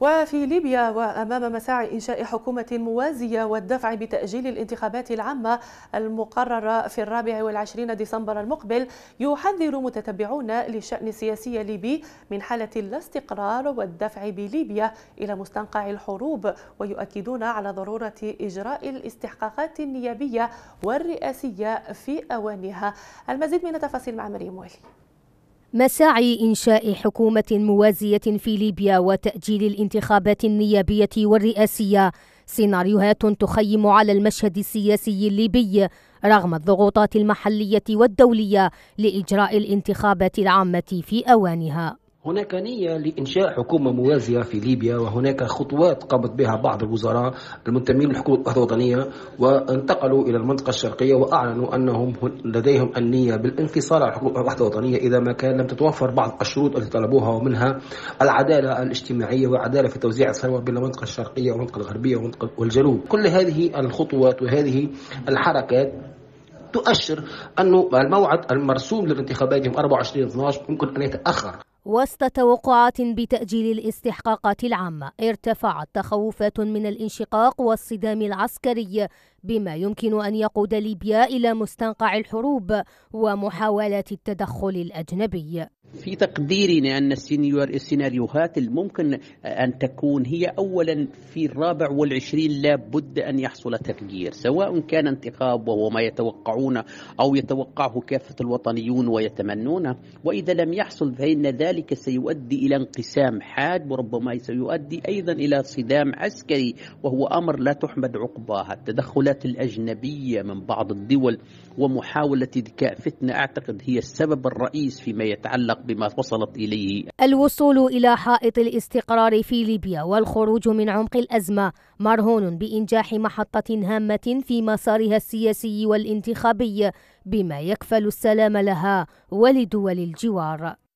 وفي ليبيا وأمام مساعي إنشاء حكومة موازية والدفع بتأجيل الانتخابات العامة المقررة في الرابع والعشرين ديسمبر المقبل يحذر متتبعون للشأن السياسي الليبي من حالة الاستقرار والدفع بليبيا إلى مستنقع الحروب ويؤكدون على ضرورة إجراء الاستحقاقات النيابية والرئاسية في أوانها المزيد من التفاصيل مع مريم ويلي مساعي إنشاء حكومة موازية في ليبيا وتأجيل الانتخابات النيابية والرئاسية سيناريوهات تخيم على المشهد السياسي الليبي رغم الضغوطات المحلية والدولية لإجراء الانتخابات العامة في أوانها هناك نية لإنشاء حكومة موازية في ليبيا وهناك خطوات قامت بها بعض الوزراء المنتمين للحكومة الوطنية وانتقلوا إلى المنطقة الشرقية وأعلنوا أنهم لديهم النية بالانفصال عن الحكومة الوطنية إذا ما كان لم تتوفر بعض الشروط التي طلبوها ومنها العدالة الاجتماعية والعدالة في توزيع الثروة بين المنطقة الشرقية والمنطقة الغربية والمنطقة والجنوب كل هذه الخطوات وهذه الحركات تؤشر أن الموعد المرسوم للانتخابات يوم 24 12 ممكن أن يتأخر وسط توقعات بتأجيل الاستحقاقات العامة ارتفعت تخوفات من الانشقاق والصدام العسكري بما يمكن أن يقود ليبيا إلى مستنقع الحروب ومحاولات التدخل الأجنبي في تقديري أن السيناريوهات الممكن أن تكون هي أولا في الرابع والعشرين لا بد أن يحصل تغيير سواء كان انتخاب وهو ما يتوقعون أو يتوقعه كافة الوطنيون ويتمنونه وإذا لم يحصل فإن ذلك سيؤدي إلى انقسام حاد وربما سيؤدي أيضا إلى صدام عسكري وهو أمر لا تحمد عقباه التدخلات الأجنبية من بعض الدول ومحاولة إذكاء فتنة أعتقد هي السبب الرئيس فيما يتعلق بما وصلت إليه الوصول إلى حائط الاستقرار في ليبيا والخروج من عمق الأزمة مرهون بإنجاح محطة هامة في مسارها السياسي والانتخابي بما يكفل السلام لها ولدول الجوار